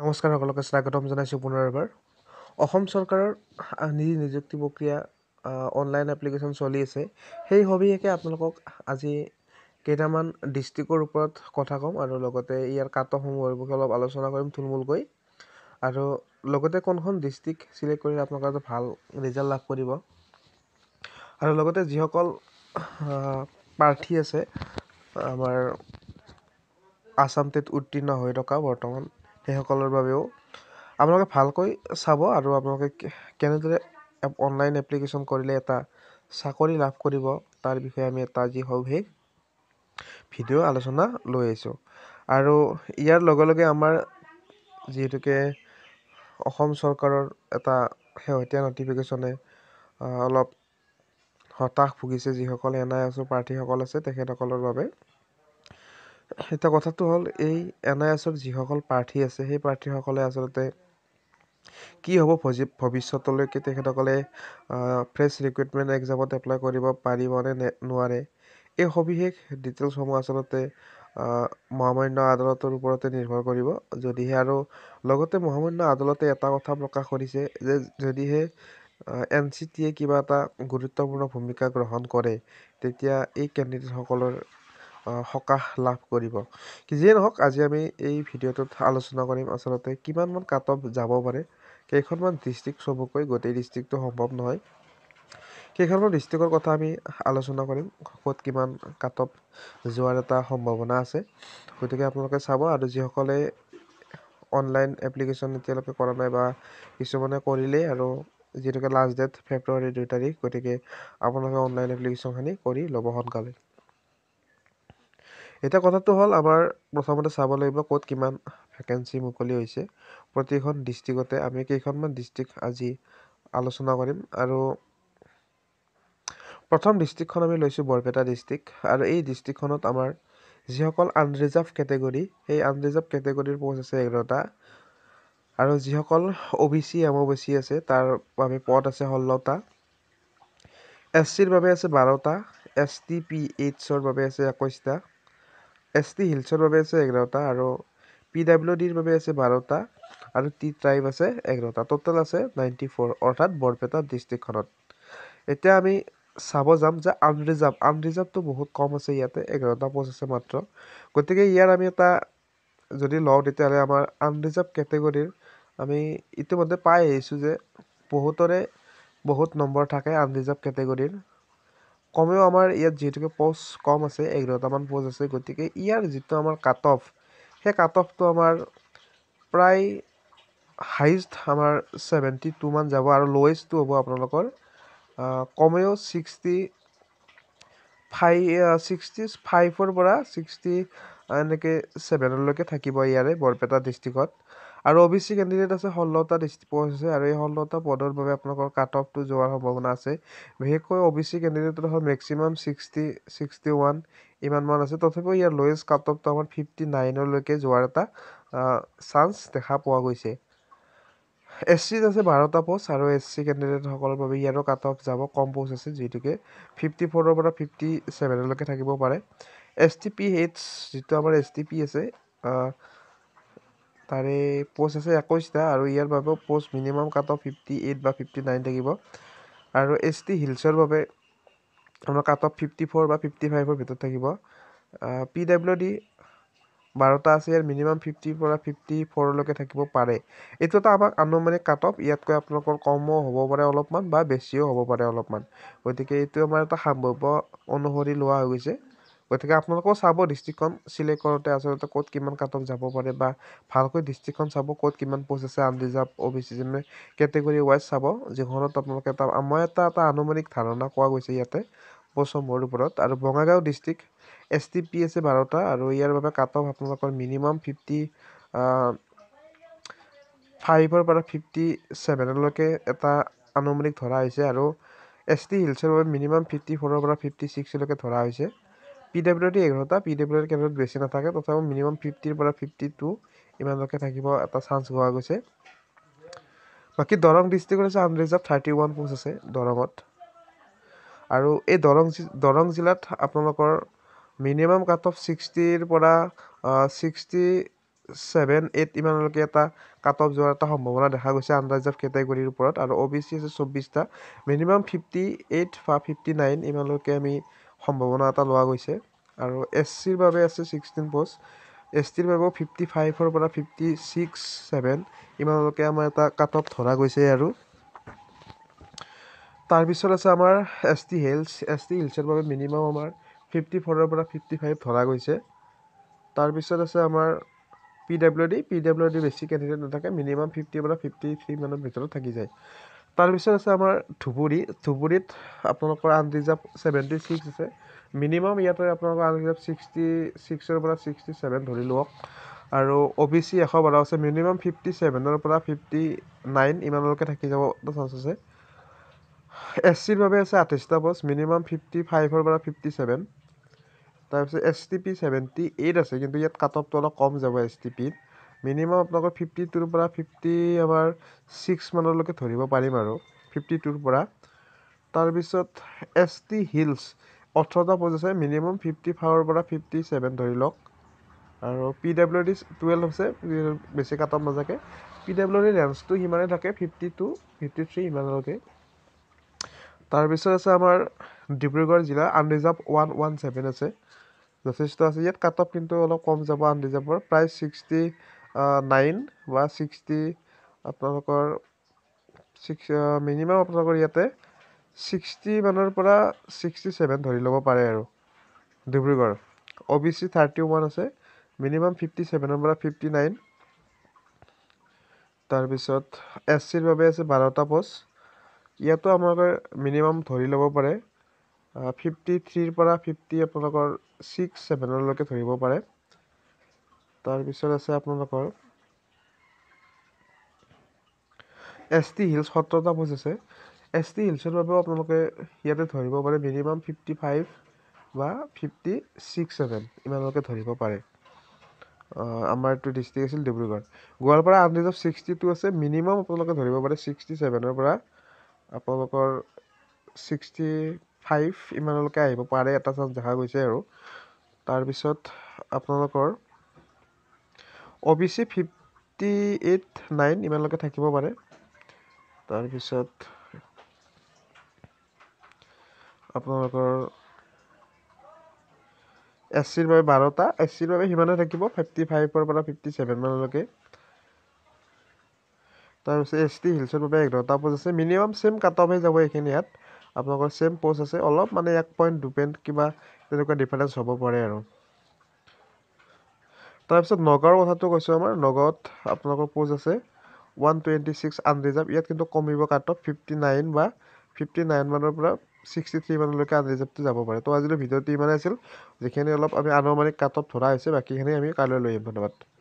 নমস্কাৰ সকলোকে স্বাগতম জনাইছোঁ পুনৰ এবাৰ অসম চৰকাৰৰ নিজ নিযুক্তি প্ৰক্ৰিয়া অনলাইন এপ্লিকেশ্যন চলি আছে সেই সবিশেষে আপোনালোকক আজি কেইটামান ডিষ্ট্ৰিক্টৰ ওপৰত কথা ক'ম আৰু লগতে ইয়াৰ কাটসমূহৰ বিষয়ে অলপ আলোচনা কৰিম থুলমূলকৈ আৰু লগতে কোনখন ডিষ্ট্ৰিক্ট চিলেক্ট কৰিলে আপোনালোকৰ ভাল ৰিজাল্ট লাভ কৰিব আৰু লগতে যিসকল প্ৰাৰ্থী আছে আমাৰ আছাম টেট উত্তীৰ্ণ হৈ থকা বৰ্তমান সেইসকলৰ বাবেও আপোনালোকে ভালকৈ চাব আৰু আপোনালোকে কেনেদৰে অনলাইন এপ্লিকেশ্যন কৰিলে এটা চাকৰি লাভ কৰিব তাৰ বিষয়ে আমি এটা যি সবিশেষ ভিডিঅ' আলোচনা লৈ আহিছোঁ আৰু ইয়াৰ লগে লগে আমাৰ যিহেতুকে অসম চৰকাৰৰ এটা শেহতীয়া নটিফিকেশ্যনে অলপ হতাশ ভুগিছে যিসকল এন আই এছৰ প্ৰাৰ্থীসকল আছে তেখেতসকলৰ বাবে এতিয়া কথাটো হ'ল এই এন আই এছৰ যিসকল প্ৰাৰ্থী আছে সেই প্ৰাৰ্থীসকলে আচলতে কি হ'ব ভৱিষ্যতলৈকে তেখেতসকলে ফ্ৰেছ ৰিক্ৰুইটমেণ্ট এক্সামত এপ্লাই কৰিব পাৰিবনে নোৱাৰে এই সবিশেষ ডিটেইলছসমূহ আচলতে মহামান্য আদালতৰ ওপৰতে নিৰ্ভৰ কৰিব যদিহে আৰু লগতে মহামান্য আদালতে এটা কথা প্ৰকাশ কৰিছে যে যদিহে এন চি টিয়ে কিবা এটা গুৰুত্বপূৰ্ণ ভূমিকা গ্ৰহণ কৰে তেতিয়া এই কেণ্ডিডেটসকলৰ সকাহ লাভ কৰিব যিয়ে নহওক আজি আমি এই ভিডিঅ'টোত আলোচনা কৰিম আচলতে কিমানমান কাট অফ যাব পাৰে কেইখনমান ডিষ্ট্ৰিক্ট চবকৈ গোটেই ডিষ্ট্ৰিক্টটো সম্ভৱ নহয় কেইখনমান ডিষ্ট্ৰিক্টৰ কথা আমি আলোচনা কৰিম ক'ত কিমান কাট অফ যোৱাৰ এটা সম্ভাৱনা আছে গতিকে আপোনালোকে চাব আৰু যিসকলে অনলাইন এপ্লিকেশ্যন এতিয়ালৈকে কৰা নাই বা কিছুমানে কৰিলেই আৰু যিহেতুকে লাষ্ট ডেট ফেব্ৰুৱাৰী দুই তাৰিখ গতিকে আপোনালোকে অনলাইন এপ্লিকেশ্যনখিনি কৰি ল'ব সোনকালে এতিয়া কথাটো হ'ল আমাৰ প্ৰথমতে চাব লাগিব ক'ত কিমান ভেকেঞ্চি মুকলি হৈছে প্ৰতিখন ডিষ্ট্ৰিক্টতে আমি কেইখনমান ডিষ্ট্ৰিক্ট আজি আলোচনা কৰিম আৰু প্ৰথম ডিষ্ট্ৰিকখন আমি লৈছোঁ বৰপেটা ডিষ্ট্ৰিক্ট আৰু এই ডিষ্ট্ৰিকখনত আমাৰ যিসকল আনৰিজাৰ্ভ কেটেগৰী সেই আনৰিজাৰ্ভ কেটেগৰীৰ প'ষ্ট আছে এঘাৰটা আৰু যিসকল O' B C M O' B C আছে তাৰ বাবে পদ আছে ষোল্লটা এছ চিৰ বাবে আছে বাৰটা এছ টি পি এইচৰ বাবে আছে একৈছটা এছ টি হিলছৰ বাবে আছে এঘাৰটা আৰু পি ডাব্লিউ ডিৰ বাবে আছে বাৰটা আৰু টি ট্ৰাইব আছে এঘাৰটা টোটেল আছে নাইণ্টি ফ'ৰ অৰ্থাৎ বৰপেটা ডিষ্ট্ৰিক্টখনত এতিয়া আমি চাব যাম যে আনৰিজাৰ্ভ আনৰিজাৰ্ভটো বহুত কম আছে ইয়াতে এঘাৰটা প'ষ্ট আছে মাত্ৰ গতিকে ইয়াৰ আমি এটা যদি লওঁ তেতিয়াহ'লে আমাৰ আনৰিজাৰ্ভ কেটেগৰীৰ আমি ইতিমধ্যে পাই আহিছোঁ যে বহুতৰে বহুত নম্বৰ থাকে আনৰিজাৰ্ভ কেটেগৰীৰ কমেও আমাৰ ইয়াত যিহেতুকে প'ষ্ট কম আছে এঘাৰটামান প'ষ্ট আছে গতিকে ইয়াৰ যিটো আমাৰ কাট অফ সেই কাট অফটো আমাৰ প্ৰায় হাইষ্ট আমাৰ ছেভেণ্টি টুমান যাব আৰু লৱেষ্টটো হ'ব আপোনালোকৰ কমেও ছিক্সটি ফাইভ ছিক্সটি ফাইভৰ পৰা ছিক্সটি এনেকৈ ছেভেনলৈকে থাকিব ইয়াৰে বৰপেটা ডিষ্ট্ৰিক্টত আৰু অ' বি চি কেণ্ডিডেট আছে ষোল্লটা পদ আছে আৰু এই ষোল্লটা পদৰ বাবে আপোনালোকৰ কাট অফটো যোৱাৰ সম্ভাৱনা আছে বিশেষকৈ অ' বি চি কেণ্ডিডেটৰ হয় মেক্সিমাম ছিক্সটি ছিক্সটি ওৱান ইমানমান আছে তথাপিও ইয়াৰ লৱেষ্ট কাট অফটো আমাৰ ফিফটি নাইনলৈকে যোৱাৰ এটা চান্স দেখা পোৱা গৈছে এছ চিত আছে বাৰটা পষ্ট আৰু এছ চি কেণ্ডিডেটসকলৰ বাবে ইয়াৰো কাট অফ যাব কম পষ্ট আছে যিহেতুকে ফিফটি ফ'ৰৰ পৰা ফিফটি ছেভেনলৈকে থাকিব পাৰে এছ টি পি এইটছ যিটো আমাৰ এছ টি পি আছে তাৰে পোষ্ট আছে একৈছটা আৰু ইয়াৰ বাবেও post minimum cut off fifty eight বা ফিফটি নাইন থাকিব আৰু এছ টি হিলছৰ বাবে আপোনাৰ কাট অফ ফিফটি ফ'ৰ বা ফিফটি ফাইভৰ ভিতৰত থাকিব পি ডাব্লিউ ডি বাৰটা আছে ইয়াৰ মিনিমাম ফিফটিৰ পৰা ফিফটি ফ'ৰলৈকে থাকিব পাৰে এইটো এটা আমাক আনুমানিক কাট অফ ইয়াতকৈ আপোনালোকৰ কমো হ'ব পাৰে অলপমান বা বেছিও হ'ব পাৰে অলপমান গতিকে এইটো আমাৰ এটা সাম্ভাৱ্য অনুসৰি লোৱা হৈ গৈছে গতিকে আপোনালোকেও চাব ডিষ্ট্ৰিকখন চিলেক্ট কৰোঁতে আচলতে ক'ত কিমান কাট অফ যাব পাৰে বা ভালকৈ ডিষ্ট্ৰিকখন চাব ক'ত কিমান পোষ্ট আছে আনৰিজাৰ্ভ অ' বি চি যেনে কেটেগৰী ৱাইজ চাব যিখনত আপোনালোকে এটা মই এটা এটা আনুমানিক ধাৰণা কোৱা গৈছে ইয়াতে বচমূৰৰ ওপৰত আৰু Bongaigaon district S T P S বাৰটা আৰু ইয়াৰ বাবে কাট অফ আপোনালোকৰ মিনিমাম ফিফটি ফাইভৰ পৰা ফিফটি ছেভেনলৈকে এটা আনুমানিক ধৰা হৈছে আৰু এছ টি হিলছৰ বাবে মিনিমাম ফিফটি ফ'ৰৰ পৰা ফিফটি ছিক্সলৈকে ধৰা হৈছে পি ডাব্লিউ ডি এঘাৰটা পি ডাব্লিউ ডি কেন্দ্ৰত বেছি নাথাকে তথাপিও মিনিমাম ফিফটিৰ পৰা ফিফটি টু ইমানলৈকে থাকিব এটা চান্স হোৱা গৈছে বাকী দৰং ডিষ্ট্ৰিক্টত আছে আনৰিজাৰ্ভ থাৰ্টি ওৱান পোষ্ট আছে দৰঙত আৰু এই দৰং দৰং জিলাত আপোনালোকৰ মিনিমাম কাট অফ ছিক্সটিৰ পৰা ছিক্সটি ছেভেন এইট ইমানলৈকে এটা কাট অফ যোৱাৰ এটা সম্ভাৱনা দেখা গৈছে আনৰিজাৰ্ভ কেটেগৰীৰ ওপৰত আৰু অ' বি চি আছে চৌব্বিছটা মিনিমাম ফিফটি এইট বা ফিফটি নাইন ইমানলৈকে আমি সম্ভাৱনা এটা লোৱা গৈছে আৰু এছ চিৰ বাবে আছে ছিক্সটিন প'ষ্ট এছ টিৰ বাবেও ফিফটি ফাইভৰ পৰা ফিফটি ছিক্স ছেভেন ইমানলৈকে আমাৰ এটা কাট অফ ধৰা গৈছে আৰু তাৰপিছত আছে আমাৰ S T hills S T হিলছৰ বাবে মিনিমাম আমাৰ ফিফটি ফ'ৰৰ পৰা ফিফটি ফাইভ ধৰা গৈছে তাৰপিছত আছে আমাৰ P W D P W D বেছি কেণ্ডিডেট নাথাকে মিনিমাম ফিফটিৰ পৰা ফিফটি থ্ৰীমানৰ ভিতৰত থাকি যায় তাৰপিছত আছে আমাৰ ধুবুৰী ধুবুৰীত আপোনালোকৰ আনৰিজাৰ্ভ ছেভেণ্টি ছিক্স আছে মিনিমাম ইয়াতে আপোনালোকৰ আনৰিজাৰ্ভ ছিক্সটি ছিক্সৰ পৰা ছিক্সটি ছেভেন ধৰি লওক আৰু অ' বি চি এশ বাৰ আছে মিনিমাম ফিফটি ছেভেনৰ পৰা ফিফটি নাইন ইমানলৈকে থাকি যাব চান্স আছে এছ চিৰ বাবে আছে আঠাইছটা পষ্ট মিনিমাম ফিফটি ফাইভৰ পৰা ফিফটি ছেভেন তাৰপিছত S T P seventy eight আছে কিন্তু ইয়াত কাট অফটো অলপ কম যাব এছ টি পিত মিনিমাম আপোনালোকৰ ফিফটি টুৰ পৰা ফিফটি আমাৰ ছিক্স মানলৈকে ধৰিব পাৰিম আৰু ফিফটি টুৰ পৰা তাৰপিছত এছ টি হিলছ ওঠৰটা প'জ আছে মিনিমাম ফিফটি ফাইভৰ পৰা ফিফটি ছেভেন ধৰি লওক আৰু পি ডাব্লিউ ডি টুৱেল্ভ আছে বেছি কাট অফ নাথাকে পি ডাব্লিউ ডি ৰেঞ্জটো সিমানেই থাকে ফিফটি টু ফিফটি থ্ৰী সিমানলৈকে তাৰপিছত আছে আমাৰ ডিব্ৰুগড় জিলা আনৰিজাৰ্ভ ওৱান ওৱান ছেভেন আছে যথেষ্ট আছে ইয়াত কাট অফ কিন্তু অলপ কম যাব আনৰিজাৰ্ভৰ প্ৰায় ছিক্সটি নাইন বা ছিক্সটি আপোনালোকৰ ছিক্স মিনিমাম আপোনালোকৰ ইয়াতে ছিক্সটি ছিক্সটিমানৰ পৰা ছিক্সটি ছেভেন ধৰি ল'ব পাৰে আৰু Dibrugarh O' B C thirty one আছে মিনিমাম ফিফটি ছেভেনৰ পৰা ফিফটি নাইন তাৰপিছত এছ চিৰ বাবে আছে বাৰটা প'ষ্ট ইয়াতো আপোনালোকৰ মিনিমাম ধৰি ল'ব পাৰে ফিফটি থ্ৰীৰ পৰা ফিফটি আপোনালোকৰ ছিক্স ছেভেনলৈকে ধৰিব পাৰে তাৰপিছত আছে আপোনালোকৰ এছ টি হিলছ সত্ৰ এটা আছে এছ টি হিলছৰ বাবেও আপোনালোকে ইয়াতে ধৰিব পাৰে মিনিমাম ফিফটি ফাইভ বা ফিফটি ছিক্স ছেভেন ইমানলৈকে ধৰিব পাৰে আমাৰ এইটো ডিষ্ট্ৰিক্ট আছিল ডিব্ৰুগড় গোৱালপাৰা আনৰেজ অফ ছিক্সটি টু আছে মিনিমাম আপোনালোকে ধৰিব পাৰে ছিক্সটি ছেভেনৰ পৰা আপোনালোকৰ ছিক্সটি ফাইভ ইমানলৈকে আহিব পাৰে এটা চাঞ্চ দেখা গৈছে আৰু তাৰপিছত আপোনালোকৰ O' B C fifty eight nine ইমানলৈকে থাকিব পাৰে তাৰপিছত আপোনালোকৰ এছ চিৰ বাবে বাৰটা এছ চিৰ বাবে সিমানেই থাকিব ফিফটি ফাইভৰ পৰা ফিফটি চেভেন মানলৈকে তাৰপিছত এছ টি হিলছৰ বাবে এঘাৰটা প'জ আছে মিনিমাম ছেম কাট অফ হৈ যাব এইখিনি ইয়াত আপোনালোকৰ ছেম প'জ আছে অলপ মানে এক পইণ্ট দুপইণ্ট কিবা তেনেকুৱা ডিফাৰেঞ্চ হ'ব পাৰে আৰু তাৰপিছত নগাঁৱৰ কথাটো কৈছোঁ আমাৰ নগাঁৱত আপোনালোকৰ প'জ আছে ওৱান টুৱেণ্টি ছিক্স আনৰিজাৰ্ভ ইয়াত কিন্তু কমিব কাট অফ ফিফটি নাইন বা ফিফটি নাইন মানৰ পৰা ছিক্সটি থ্ৰী মানলৈকে আনৰিজাৰ্ভটো যাব পাৰে তো আজিলৈ ভিডিঅ'টো ইমানেই আছিল যিখিনি অলপ আমি আনুমানিক কাট অফ ধৰা হৈছে বাকীখিনি আমি কাইলৈ লৈ আহিম ধন্যবাদ